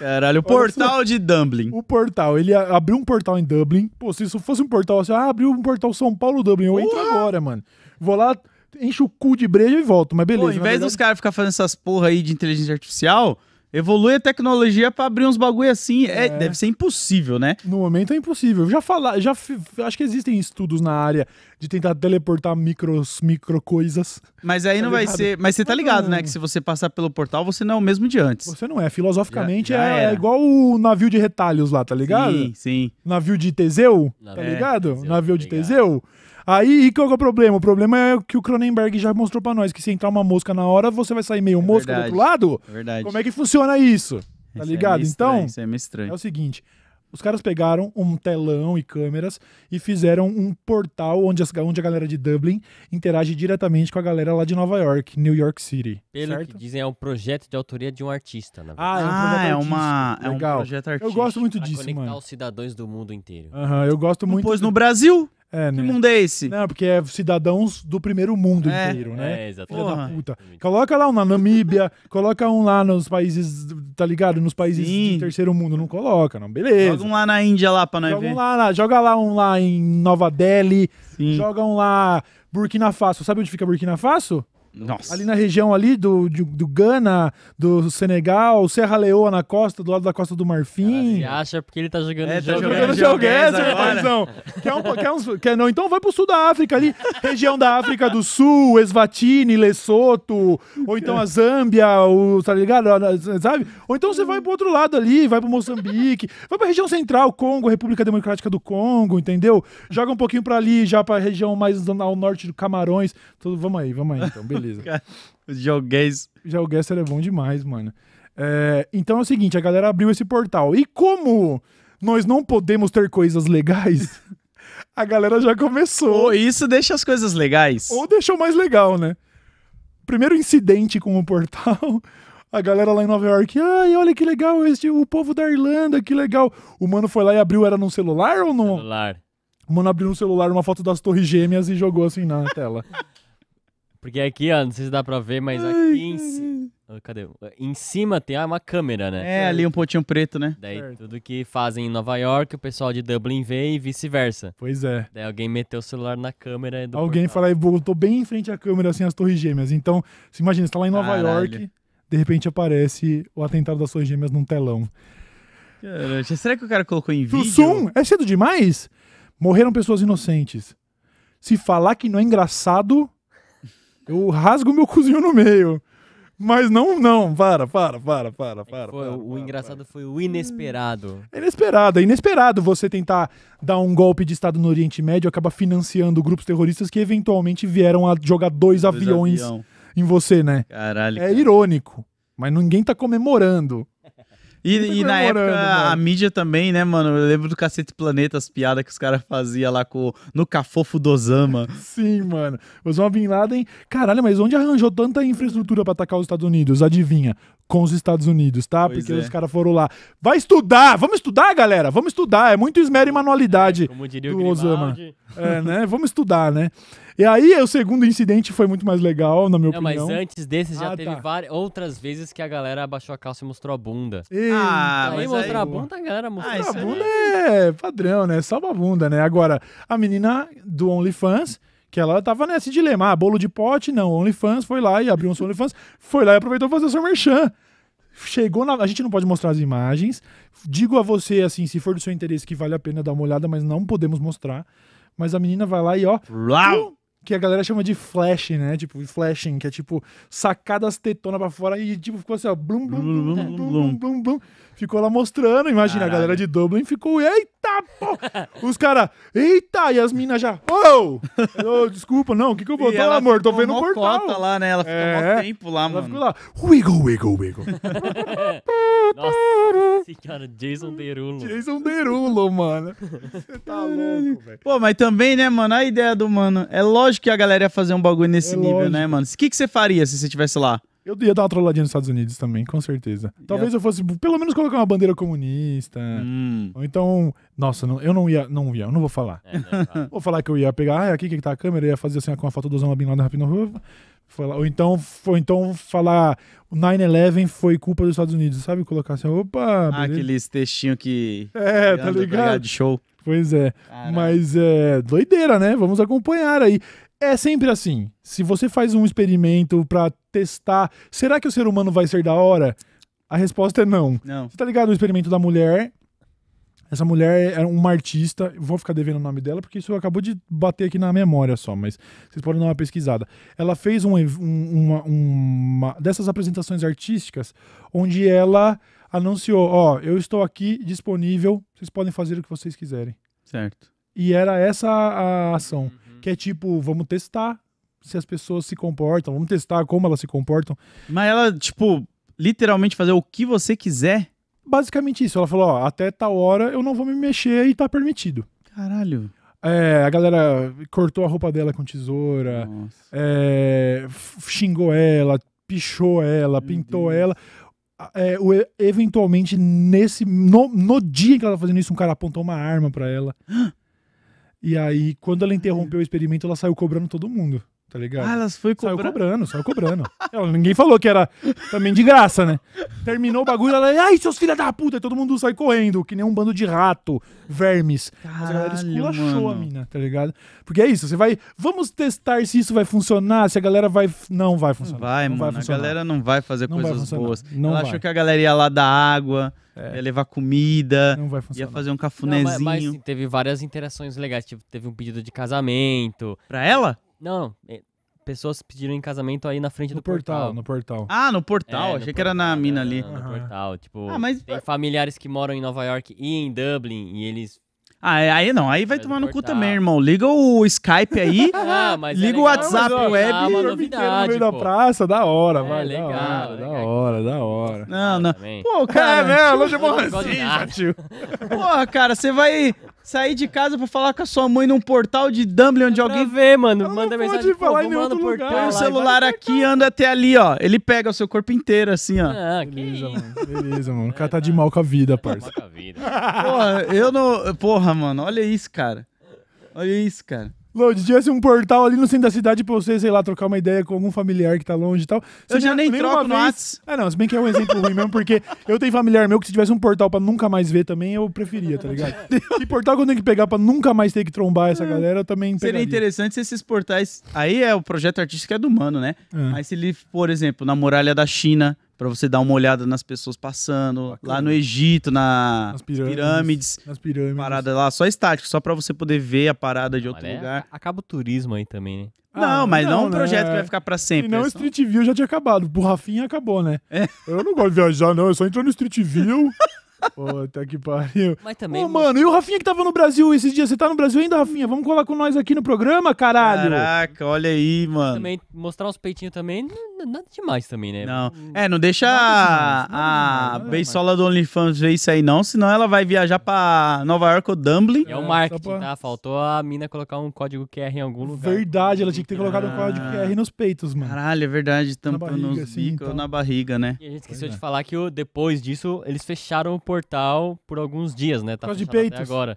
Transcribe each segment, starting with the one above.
Caralho, o portal de Dublin. O portal. Ele abriu um portal em Dublin. Pô, se isso fosse um portal assim, ah, abriu um portal São Paulo-Dublin. Eu Uau. entro agora, mano. Vou lá, encho o cu de breja e volto, mas beleza. Pô, ao invés verdade... dos caras ficar fazendo essas porra aí de inteligência artificial, Evolui a tecnologia para abrir uns bagulho assim. É, é. Deve ser impossível, né? No momento é impossível. Já falar, já acho que existem estudos na área de tentar teleportar micros, micro coisas. Mas aí tá não ligado? vai ser. Mas você tá ligado, não. né? Que se você passar pelo portal, você não é o mesmo de antes. Você não é. Filosoficamente já, já é, é, igual o navio de retalhos lá, tá ligado? Sim, sim. Navio de Teseu, tá é, ligado? Teseu, navio tá de Teseu. Aí, e qual que é o problema? O problema é o que o Cronenberg já mostrou pra nós, que se entrar uma mosca na hora, você vai sair meio é mosca verdade, do outro lado? É verdade. Como é que funciona isso? Tá isso é ligado? É então, isso é meio estranho. É o seguinte, os caras pegaram um telão e câmeras e fizeram um portal onde, as, onde a galera de Dublin interage diretamente com a galera lá de Nova York, New York City. Pelo certo? que dizem, é um projeto de autoria de um artista, na verdade. Ah, é, um ah, é uma, é um projeto artístico. Eu gosto muito pra disso, conectar mano. conectar os cidadãos do mundo inteiro. Aham, uh -huh, eu gosto muito. Pois no Brasil... É, né? Que mundo é esse? Não, porque é cidadãos do primeiro mundo é. inteiro, né? É, exatamente. Filha da puta. Coloca lá um na Namíbia, coloca um lá nos países, tá ligado? Nos países Sim. de terceiro mundo. Não coloca, não. Beleza. Joga um lá na Índia lá pra nós joga ver. Um lá, lá, joga lá um lá em Nova Delhi. Sim. Joga um lá Burkina Faso. Sabe onde fica Burkina Faso? Nossa. Ali na região ali do, do, do Gana, do Senegal, Serra Leoa na costa, do lado da costa do Marfim. Ah, acha porque ele tá jogando é, jogo. Tá jogando rapazão. Quer um, quer uns, quer, não, então vai pro sul da África ali. região da África do Sul, Eswatini, Lesoto, ou então a Zâmbia, o, tá ligado? Sabe? Ou então você vai pro outro lado ali, vai pro Moçambique, vai pra região central, Congo, República Democrática do Congo, entendeu? Joga um pouquinho pra ali, já pra região mais ao norte do Camarões. Tudo, vamos aí, vamos aí então, beleza. Lisa. Cara, o é bom demais, mano. É, então é o seguinte, a galera abriu esse portal. E como nós não podemos ter coisas legais, a galera já começou. Ou isso deixa as coisas legais. Ou deixou mais legal, né? Primeiro incidente com o portal. A galera lá em Nova York, ai, olha que legal, o povo da Irlanda, que legal. O mano foi lá e abriu, era num celular ou não? Celular. O mano abriu no celular uma foto das torres gêmeas e jogou assim na tela. Porque aqui, ó, não sei se dá pra ver, mas aqui em cima. Ah, cadê? Em cima tem ah, uma câmera, né? É, ali um pontinho preto, né? Daí certo. tudo que fazem em Nova York, o pessoal de Dublin vê e vice-versa. Pois é. Daí alguém meteu o celular na câmera do Alguém fala e voltou bem em frente à câmera, assim, as torres gêmeas. Então, se imagina, você tá lá em Nova Caralho. York, de repente aparece o atentado das torres gêmeas num telão. será que o cara colocou em vídeo? Zoom? é cedo demais? Morreram pessoas inocentes. Se falar que não é engraçado, eu rasgo meu cozinho no meio. Mas não, não, para, para, para, para, é para. Foi, para, o para, engraçado para. foi o inesperado. É inesperado, é inesperado você tentar dar um golpe de Estado no Oriente Médio acaba financiando grupos terroristas que eventualmente vieram a jogar dois, dois aviões avião. em você, né? Caralho. É cara. irônico, mas ninguém tá comemorando. E, tá e na época mano. a mídia também, né, mano? Eu lembro do Cacete Planeta, as piadas que os caras faziam lá com, no Cafofo do Osama. Sim, mano. Osama Bin Laden. Caralho, mas onde arranjou tanta infraestrutura para atacar os Estados Unidos? Adivinha? Com os Estados Unidos, tá? Pois Porque é. os caras foram lá. Vai estudar! Vamos estudar, galera! Vamos estudar! É muito esmero e manualidade é, como diria do o Grimaldi. Osama. É, né? Vamos estudar, né? E aí, o segundo incidente foi muito mais legal, na minha não, opinião. Mas antes desse, já ah, teve tá. várias outras vezes que a galera abaixou a calça e mostrou a bunda. Eita, ah, aí ah, mostrou aí... a bunda, a galera mostrou. Ah, a é bunda é padrão, né? Salva a bunda, né? Agora, a menina do OnlyFans que ela tava nesse dilema. Ah, bolo de pote, não. OnlyFans foi lá e abriu um seu OnlyFans, foi lá e aproveitou fazer o seu merchan. Chegou na. A gente não pode mostrar as imagens. Digo a você, assim, se for do seu interesse, que vale a pena dar uma olhada, mas não podemos mostrar. Mas a menina vai lá e ó. Uau! que a galera chama de flash, né? Tipo, flashing, que é tipo, sacada as tetonas pra fora e tipo, ficou assim, ó, blum, blum, blum, blum, blum, blum, blum, blum. Ficou lá mostrando, imagina, Caralho. a galera de Dublin ficou, eita, pô! Os caras, eita, e as minas já, ô! Oh! oh! desculpa, não, o que que eu vou? Tá, amor, tô vendo o portal. Cota lá, né? Ela ficou é, mó tempo lá, mano. Ela ficou lá, wiggle, wiggle, wiggle. Nossa, esse cara, Jason Derulo. Jason Derulo, mano. Você tá louco, velho. Pô, mas também, né, mano, a ideia do mano, é lógico lógico que a galera ia fazer um bagulho nesse é nível, né, lógico. né, mano? O que, que você faria se você estivesse lá? Eu ia dar uma trolladinha nos Estados Unidos também, com certeza. Talvez eu... eu fosse, pelo menos, colocar uma bandeira comunista. Hum. Ou então. Nossa, não, eu não ia, não ia, eu não vou falar. É, não tá. vou falar que eu ia pegar, ah, aqui que tá a câmera, ia fazer assim com a foto do Osama Bin Laden rapidinho. ou então, ou então falar o 9-11 foi culpa dos Estados Unidos, sabe? Colocar assim, opa. Ah, aqueles textinhos que. É, tá ligado? Tá De show. Pois é. Caraca. Mas é doideira, né? Vamos acompanhar aí. É sempre assim. Se você faz um experimento para testar. Será que o ser humano vai ser da hora? A resposta é não. Não. Você tá ligado no experimento da mulher? Essa mulher era é uma artista, vou ficar devendo o nome dela porque isso acabou de bater aqui na memória só, mas vocês podem dar uma pesquisada. Ela fez um, um, uma, uma dessas apresentações artísticas onde ela anunciou: Ó, oh, eu estou aqui disponível, vocês podem fazer o que vocês quiserem. Certo. E era essa a ação, uhum. que é tipo: vamos testar, se as pessoas se comportam, vamos testar como elas se comportam. Mas ela, tipo, literalmente fazer o que você quiser? Basicamente isso. Ela falou: ó, até tal hora eu não vou me mexer e tá permitido. Caralho. É, a galera cortou a roupa dela com tesoura, é, xingou ela, pichou ela, Meu pintou Deus. ela. É, o, eventualmente, nesse no, no dia em que ela tá fazendo isso, um cara apontou uma arma para ela. E aí, quando ela interrompeu o experimento, ela saiu cobrando todo mundo tá ligado? Ah, elas foi cobrando. Saiu cobrando, saiu cobrando. ela, ninguém falou que era também de graça, né? Terminou o bagulho, ela, ai, seus filha da puta, e todo mundo sai correndo, que nem um bando de rato, vermes. Caralho, Mas a galera esculachou mano. a mina, tá ligado? Porque é isso, você vai, vamos testar se isso vai funcionar, se a galera vai, não vai funcionar. Vai, não mano, vai funcionar. a galera não vai fazer não coisas vai boas. Não ela vai. achou que a galera ia lá dar água, é. ia levar comida, ia fazer um cafunézinho. Não, mas, mas, teve várias interações legais, tipo, teve um pedido de casamento. Pra ela? Não, é, pessoas pediram em casamento aí na frente no do portal, portal. No portal. Ah, no portal. É, Achei no que portal, era na mina é, ali. Não, no portal. Tipo, ah, mas... tem familiares que moram em Nova York e em Dublin e eles ah, é, aí não, aí vai tomar no cu também, irmão. Liga o Skype aí, ah, liga é o WhatsApp ó, web. Ah, uma novidade, no meio pô. da praça, da hora, é, vai. Legal, da hora, legal. da hora, da hora. Não, não. Pô, cara, é, né? de borrachinha, tio. Porra, cara, você vai sair de casa pra falar com a sua mãe num portal de Dublin onde alguém. vê, mano. Ela manda não pode mensagem. falar em outro Põe o celular aqui anda até ali, ó. Ele pega o seu corpo inteiro, assim, ó. Ah, Beleza, mano. Beleza, mano. O é, cara tá, tá de mal com a vida, tá parça. Porra, eu não. Porra, mano. Olha isso, cara. Olha isso, cara. Load, tivesse um portal ali no centro da cidade pra você, sei lá, trocar uma ideia com algum familiar que tá longe e tal. Você eu já nem troco no vez... Ah, não, se bem que é um exemplo ruim mesmo, porque eu tenho familiar meu que se tivesse um portal pra nunca mais ver também, eu preferia, tá ligado? e portal que eu tenho que pegar pra nunca mais ter que trombar essa é. galera, eu também pegaria. Seria interessante se esses portais... Aí é o projeto artístico é do mano, né? É. Mas se ele, por exemplo, na Muralha da China, para você dar uma olhada nas pessoas passando, Bacana. lá no Egito, na nas pirâmides, pirâmides, nas pirâmides. parada lá, só estático, só para você poder ver a parada de ah, outro é lugar. Acaba o turismo aí também, né? Não, ah, mas não, não um né? projeto que vai ficar para sempre. E não, é só... Street View já tinha acabado. O acabou, né? É. Eu não gosto de viajar, não. Eu só entro no Street View, Puta que pariu. Mas também. Ô, mano, e o Rafinha que tava no Brasil esses dias? Você tá no Brasil ainda, Rafinha? Vamos colar com nós aqui no programa, caralho? Caraca, olha aí, mano. Também mostrar os peitinhos também, nada demais também, né? Não. Hum. É, não deixa a, a beisola do OnlyFans ver isso aí, não, senão ela vai viajar pra Nova York ou Dublin. É o marketing, tá? Faltou a mina colocar um código QR em algum lugar. Verdade, ela tinha que ter colocado um código ah. QR nos peitos, mano. Caralho, é verdade. Tampando na barriga, nos assim, bicos então. na barriga, né? E a gente esqueceu de falar que depois disso, eles fecharam o portal por alguns dias, né? Tá por causa de peitos. agora.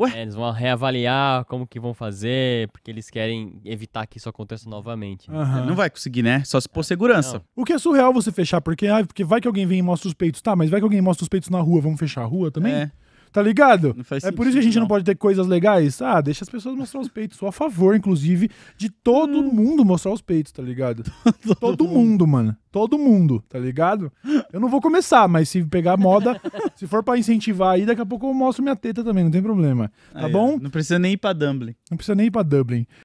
Ué? É, eles vão reavaliar como que vão fazer, porque eles querem evitar que isso aconteça novamente. Uhum. Não vai conseguir, né? Só se pôr segurança. Não. O que é surreal você fechar, porque, ah, porque vai que alguém vem e mostra os peitos. Tá, mas vai que alguém mostra os peitos na rua, vamos fechar a rua também? É. Tá ligado? Não faz é por isso que a gente não. não. pode ter coisas legais. Ah, deixa as pessoas mostrar os peitos. Sou a favor, inclusive, de todo hum. mundo mostrar os peitos, tá ligado? todo, todo mundo. mundo, mano. Todo mundo, tá ligado? Eu não vou começar, mas se pegar moda, se for para incentivar aí, daqui a pouco eu mostro minha teta também, não tem problema. Tá aí, bom? Não precisa nem ir pra Dublin. Não precisa nem ir pra Dublin.